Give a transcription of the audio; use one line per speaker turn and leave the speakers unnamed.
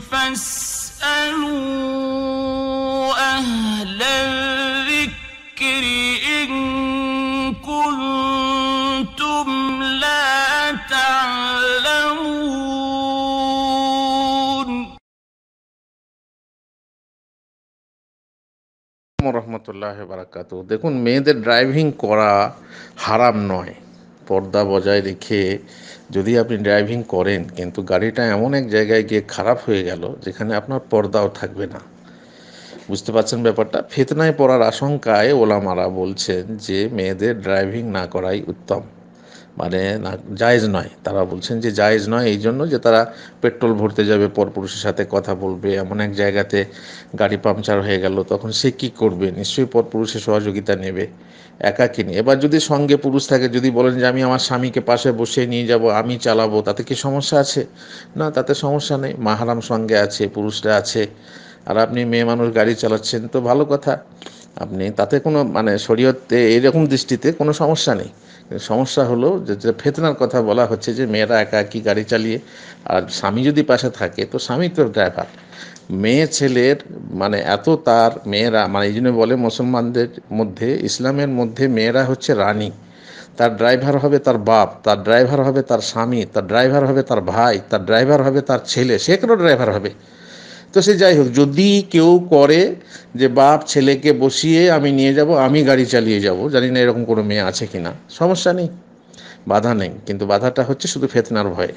রহমতুল্লাহ বারাকাত দেখুন মেয়েদের ড্রাইভিং করা হারাম নয় পর্দা বজায় রেখে যদি আপনি ড্রাইভিং করেন কিন্তু গাড়িটা এমন এক জায়গায় গিয়ে খারাপ হয়ে গেল যেখানে আপনার পর্দাও থাকবে না বুঝতে পারছেন ব্যাপারটা ফেতনায় পড়ার আশঙ্কায় ওলামারা বলছেন যে মেয়েদের ড্রাইভিং না করাই উত্তম মানে জায়েজ নয় তারা বলছেন যে জায়েজ নয় এই জন্য যে তারা পেট্রোল ভরতে যাবে পরপুরুষের সাথে কথা বলবে এমন এক জায়গাতে গাড়ি পাংচার হয়ে গেল তখন সে কী করবে নিশ্চয়ই পরপুরুষের সহযোগিতা নেবে কিনে এবার যদি সঙ্গে পুরুষ থাকে যদি বলেন যে আমি আমার স্বামীকে পাশে বসে নিয়ে যাব আমি চালাবো তাতে কি সমস্যা আছে না তাতে সমস্যা নেই মাহারাম সঙ্গে আছে পুরুষরা আছে আর আপনি মেয়ে মানুষ গাড়ি চালাচ্ছেন তো ভালো কথা আপনি তাতে কোনো মানে শরীয়তে এরকম দৃষ্টিতে কোনো সমস্যা নেই সমস্যা হলো যে ফেতনার কথা বলা হচ্ছে যে মেয়েরা একা একই গাড়ি চালিয়ে আর স্বামী যদি পাশে থাকে তো স্বামী তো ড্রাইভার মেয়ে ছেলের মানে এত তার মেয়েরা মানে এই জন্য বলে মুসলমানদের মধ্যে ইসলামের মধ্যে মেয়েরা হচ্ছে রানী তার ড্রাইভার হবে তার বাপ তার ড্রাইভার হবে তার স্বামী তার ড্রাইভার হবে তার ভাই তার ড্রাইভার হবে তার ছেলে সে কোনো ড্রাইভার হবে তো সে যাই হোক যদি কেউ করে যে বাপ ছেলেকে বসিয়ে আমি নিয়ে যাব আমি গাড়ি চালিয়ে যাব জানি না এরকম কোনো মেয়ে আছে কি না সমস্যা নেই বাধা নেই কিন্তু বাধাটা হচ্ছে শুধু ফেতনার ভয়ে